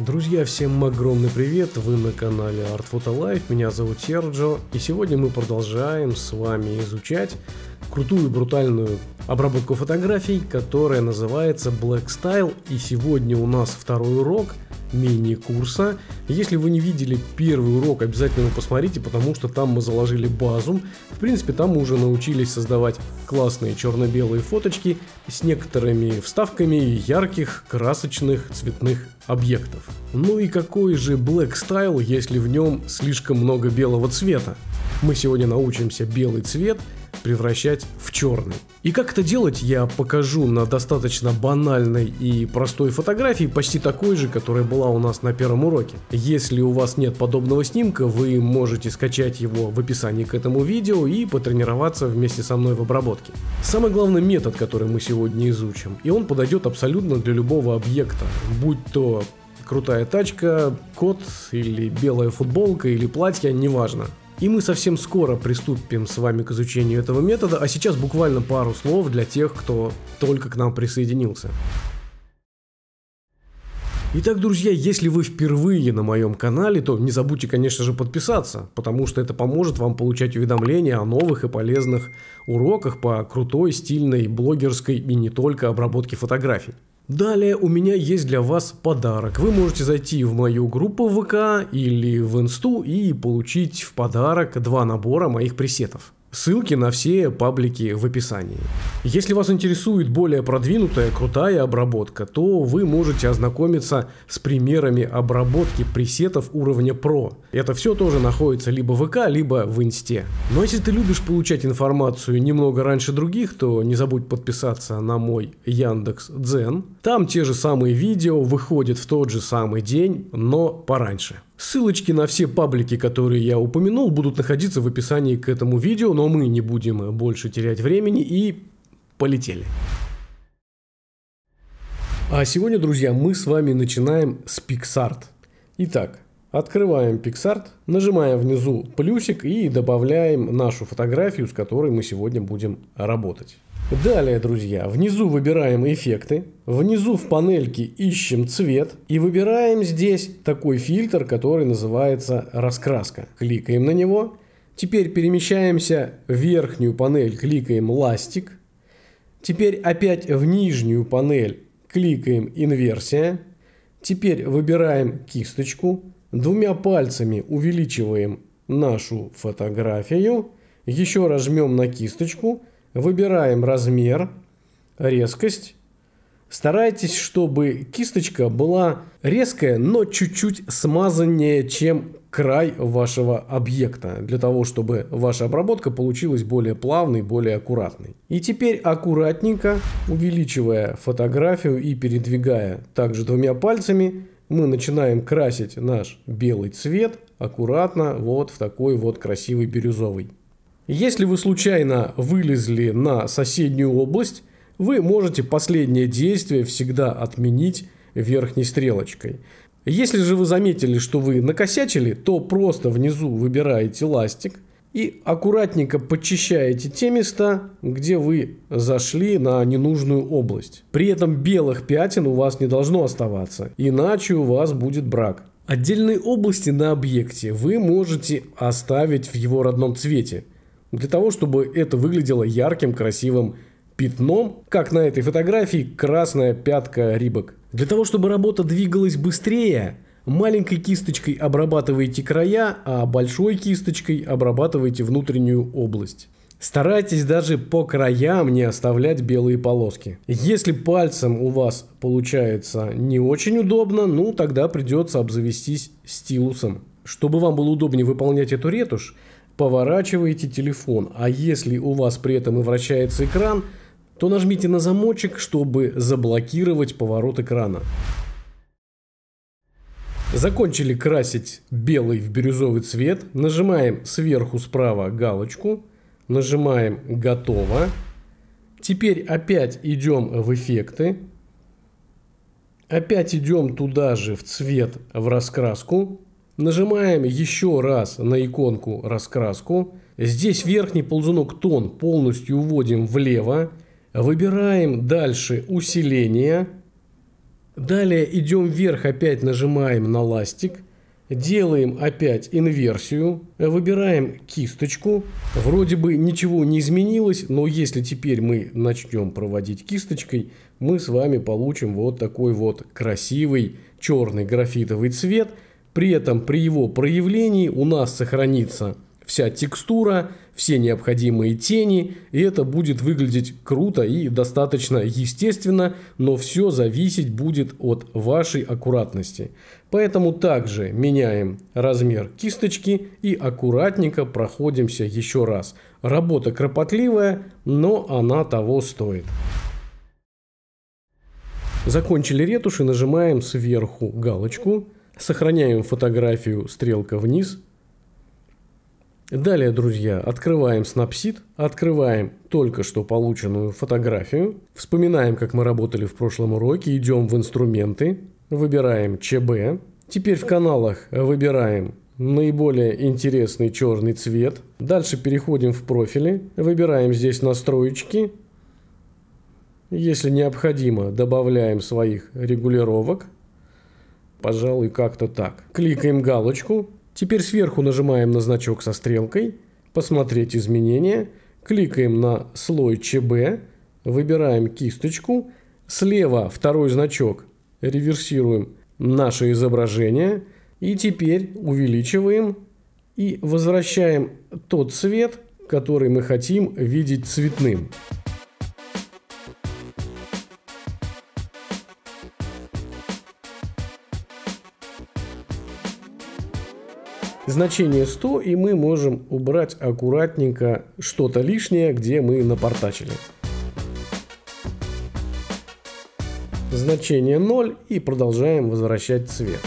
Друзья, всем огромный привет, вы на канале Art Photo Life, меня зовут Серджо, и сегодня мы продолжаем с вами изучать крутую брутальную обработку фотографий, которая называется Black Style, и сегодня у нас второй урок, мини-курса. Если вы не видели первый урок, обязательно его посмотрите, потому что там мы заложили базу. В принципе, там мы уже научились создавать классные черно-белые фоточки с некоторыми вставками ярких, красочных, цветных объектов. Ну и какой же Black Style, если в нем слишком много белого цвета? Мы сегодня научимся белый цвет – превращать в черный. И как это делать, я покажу на достаточно банальной и простой фотографии, почти такой же, которая была у нас на первом уроке. Если у вас нет подобного снимка, вы можете скачать его в описании к этому видео и потренироваться вместе со мной в обработке. Самый главный метод, который мы сегодня изучим, и он подойдет абсолютно для любого объекта, будь то крутая тачка, кот или белая футболка или платье, неважно. И мы совсем скоро приступим с вами к изучению этого метода, а сейчас буквально пару слов для тех, кто только к нам присоединился. Итак, друзья, если вы впервые на моем канале, то не забудьте, конечно же, подписаться, потому что это поможет вам получать уведомления о новых и полезных уроках по крутой, стильной, блогерской и не только обработке фотографий. Далее у меня есть для вас подарок. Вы можете зайти в мою группу ВК или в Инсту и получить в подарок два набора моих пресетов. Ссылки на все паблики в описании. Если вас интересует более продвинутая, крутая обработка, то вы можете ознакомиться с примерами обработки пресетов уровня Pro. Это все тоже находится либо в ВК, либо в Инсте. Но если ты любишь получать информацию немного раньше других, то не забудь подписаться на мой Яндекс Дзен. Там те же самые видео выходят в тот же самый день, но пораньше. Ссылочки на все паблики, которые я упомянул, будут находиться в описании к этому видео, но мы не будем больше терять времени и полетели. А сегодня, друзья, мы с вами начинаем с PixArt. Итак, открываем PixArt, нажимаем внизу плюсик и добавляем нашу фотографию, с которой мы сегодня будем работать. Далее, друзья, внизу выбираем эффекты, внизу в панельке ищем цвет и выбираем здесь такой фильтр, который называется раскраска. Кликаем на него. Теперь перемещаемся в верхнюю панель, кликаем ластик. Теперь опять в нижнюю панель кликаем инверсия. Теперь выбираем кисточку, двумя пальцами увеличиваем нашу фотографию, еще раз жмем на кисточку – Выбираем размер, резкость. Старайтесь, чтобы кисточка была резкая, но чуть-чуть смазаннее, чем край вашего объекта, для того, чтобы ваша обработка получилась более плавной, более аккуратной. И теперь аккуратненько, увеличивая фотографию и передвигая также двумя пальцами, мы начинаем красить наш белый цвет аккуратно вот в такой вот красивый бирюзовый. Если вы случайно вылезли на соседнюю область, вы можете последнее действие всегда отменить верхней стрелочкой. Если же вы заметили, что вы накосячили, то просто внизу выбираете ластик и аккуратненько подчищаете те места, где вы зашли на ненужную область. При этом белых пятен у вас не должно оставаться, иначе у вас будет брак. Отдельные области на объекте вы можете оставить в его родном цвете – для того, чтобы это выглядело ярким, красивым пятном, как на этой фотографии красная пятка рибок. Для того, чтобы работа двигалась быстрее, маленькой кисточкой обрабатываете края, а большой кисточкой обрабатываете внутреннюю область. Старайтесь даже по краям не оставлять белые полоски. Если пальцем у вас получается не очень удобно, ну тогда придется обзавестись стилусом. Чтобы вам было удобнее выполнять эту ретушь, поворачиваете телефон, а если у вас при этом и вращается экран, то нажмите на замочек, чтобы заблокировать поворот экрана. Закончили красить белый в бирюзовый цвет, нажимаем сверху справа галочку, нажимаем «Готово». Теперь опять идем в эффекты, опять идем туда же в цвет, в раскраску, Нажимаем еще раз на иконку раскраску. Здесь верхний ползунок тон полностью уводим влево. Выбираем дальше усиление. Далее идем вверх, опять нажимаем на ластик. Делаем опять инверсию, выбираем кисточку. Вроде бы ничего не изменилось, но если теперь мы начнем проводить кисточкой, мы с вами получим вот такой вот красивый черный графитовый цвет – при этом при его проявлении у нас сохранится вся текстура, все необходимые тени, и это будет выглядеть круто и достаточно естественно, но все зависеть будет от вашей аккуратности. Поэтому также меняем размер кисточки и аккуратненько проходимся еще раз. Работа кропотливая, но она того стоит. Закончили ретушь и нажимаем сверху галочку – Сохраняем фотографию, стрелка вниз. Далее, друзья, открываем Snapseed, открываем только что полученную фотографию, вспоминаем, как мы работали в прошлом уроке, идем в инструменты, выбираем ЧБ. Теперь в каналах выбираем наиболее интересный черный цвет. Дальше переходим в профили, выбираем здесь настроечки. Если необходимо, добавляем своих регулировок. Пожалуй, как-то так. Кликаем галочку. Теперь сверху нажимаем на значок со стрелкой. Посмотреть изменения. Кликаем на слой ЧБ. Выбираем кисточку. Слева второй значок. Реверсируем наше изображение. И теперь увеличиваем и возвращаем тот цвет, который мы хотим видеть цветным. значение 100, и мы можем убрать аккуратненько что-то лишнее, где мы напортачили. Значение 0 и продолжаем возвращать цвет.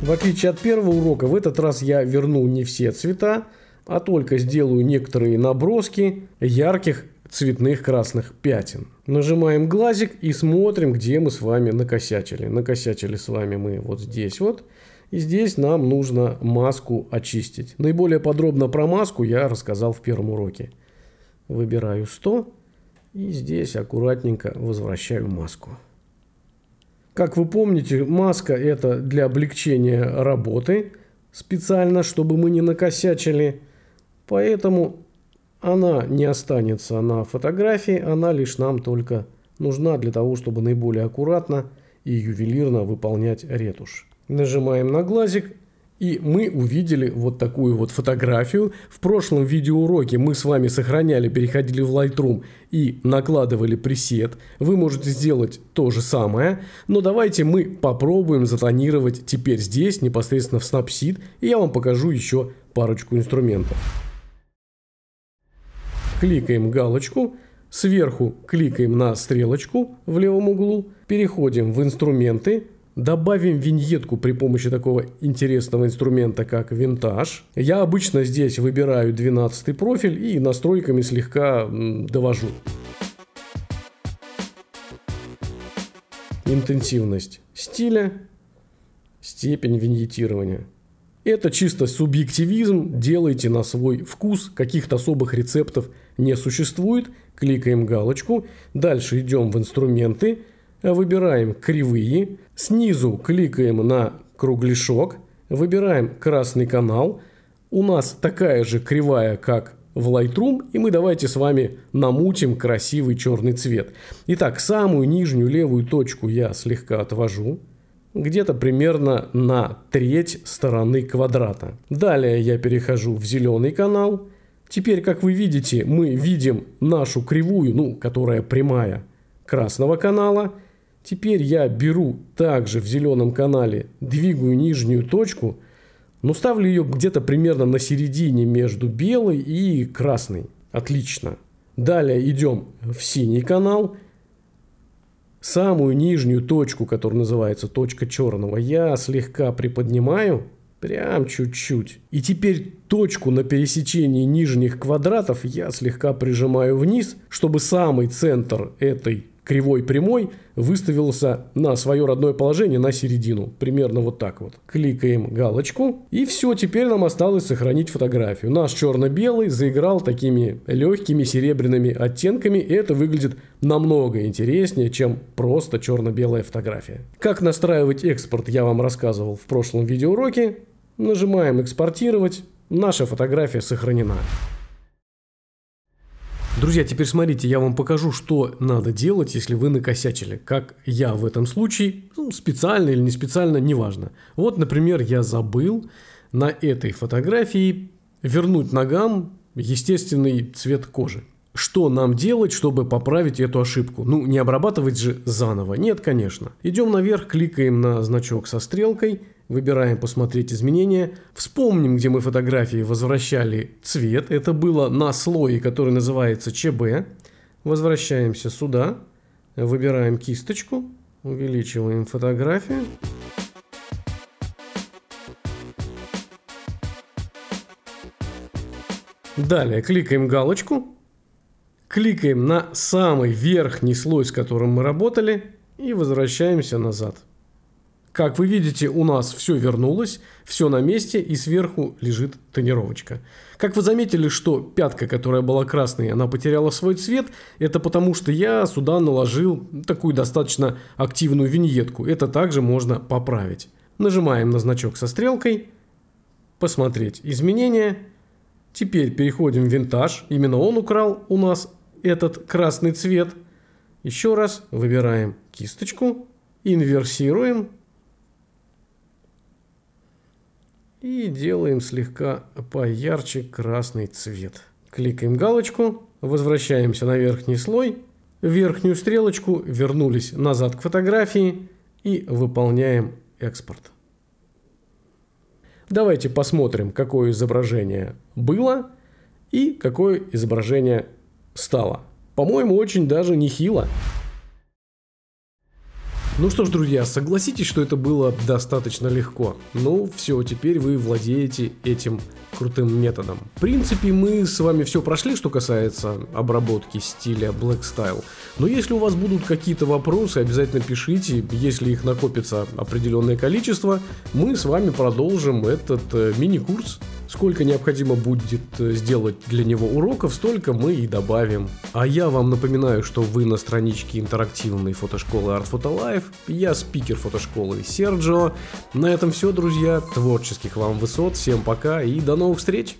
В отличие от первого урока, в этот раз я верну не все цвета, а только сделаю некоторые наброски ярких цветных красных пятен. Нажимаем глазик и смотрим, где мы с вами накосячили. Накосячили с вами мы вот здесь вот. И здесь нам нужно маску очистить. Наиболее подробно про маску я рассказал в первом уроке. Выбираю 100 и здесь аккуратненько возвращаю маску. Как вы помните, маска это для облегчения работы специально, чтобы мы не накосячили. Поэтому она не останется на фотографии, она лишь нам только нужна для того, чтобы наиболее аккуратно и ювелирно выполнять ретушь. Нажимаем на глазик и мы увидели вот такую вот фотографию. В прошлом видеоуроке мы с вами сохраняли, переходили в Lightroom и накладывали пресет. Вы можете сделать то же самое, но давайте мы попробуем затонировать теперь здесь, непосредственно в Snapseed, и я вам покажу еще парочку инструментов кликаем галочку, сверху кликаем на стрелочку в левом углу, переходим в инструменты, Добавим виньетку при помощи такого интересного инструмента, как винтаж. Я обычно здесь выбираю 12 профиль и настройками слегка довожу. Интенсивность стиля, степень виньетирования. Это чисто субъективизм, делайте на свой вкус, каких-то особых рецептов не существует, кликаем галочку, дальше идем в инструменты, выбираем кривые, снизу кликаем на кругляшок, выбираем красный канал, у нас такая же кривая, как в Lightroom, и мы давайте с вами намутим красивый черный цвет. Итак, самую нижнюю левую точку я слегка отвожу, где-то примерно на треть стороны квадрата. Далее я перехожу в зеленый канал. Теперь, как вы видите, мы видим нашу кривую, ну, которая прямая, красного канала. Теперь я беру также в зеленом канале, двигаю нижнюю точку, но ставлю ее где-то примерно на середине между белой и красной. Отлично. Далее идем в синий канал – самую нижнюю точку, которая называется точка черного, я слегка приподнимаю, прям чуть-чуть. И теперь точку на пересечении нижних квадратов я слегка прижимаю вниз, чтобы самый центр этой кривой прямой выставился на свое родное положение, на середину. Примерно вот так вот. Кликаем галочку. И все, теперь нам осталось сохранить фотографию. Наш черно-белый заиграл такими легкими серебряными оттенками. И это выглядит намного интереснее, чем просто черно-белая фотография. Как настраивать экспорт, я вам рассказывал в прошлом видеоуроке. Нажимаем «Экспортировать». Наша фотография сохранена. Друзья, теперь смотрите, я вам покажу, что надо делать, если вы накосячили. Как я в этом случае, ну, специально или не специально, неважно. Вот, например, я забыл на этой фотографии вернуть ногам естественный цвет кожи. Что нам делать, чтобы поправить эту ошибку? Ну, не обрабатывать же заново. Нет, конечно. Идем наверх, кликаем на значок со стрелкой – Выбираем «Посмотреть изменения». Вспомним, где мы фотографии возвращали цвет. Это было на слое, который называется ЧБ. Возвращаемся сюда. Выбираем кисточку. Увеличиваем фотографию. Далее кликаем галочку, кликаем на самый верхний слой, с которым мы работали, и возвращаемся назад. Как вы видите, у нас все вернулось, все на месте и сверху лежит тонировочка. Как вы заметили, что пятка, которая была красной, она потеряла свой цвет, это потому что я сюда наложил такую достаточно активную виньетку. Это также можно поправить. Нажимаем на значок со стрелкой, посмотреть изменения. Теперь переходим в винтаж, именно он украл у нас этот красный цвет. Еще раз выбираем кисточку, инверсируем и делаем слегка поярче красный цвет. Кликаем галочку, возвращаемся на верхний слой, верхнюю стрелочку вернулись назад к фотографии и выполняем экспорт. Давайте посмотрим, какое изображение было и какое изображение стало. По-моему, очень даже нехило. Ну что ж, друзья, согласитесь, что это было достаточно легко. Ну все, теперь вы владеете этим крутым методом. В принципе, мы с вами все прошли, что касается обработки стиля Black Style. Но если у вас будут какие-то вопросы, обязательно пишите. Если их накопится определенное количество, мы с вами продолжим этот э, мини-курс. Сколько необходимо будет э, сделать для него уроков, столько мы и добавим. А я вам напоминаю, что вы на страничке интерактивной фотошколы Art Photo Life. Я спикер фотошколы Серджио. На этом все, друзья. Творческих вам высот. Всем пока и до новых встреч!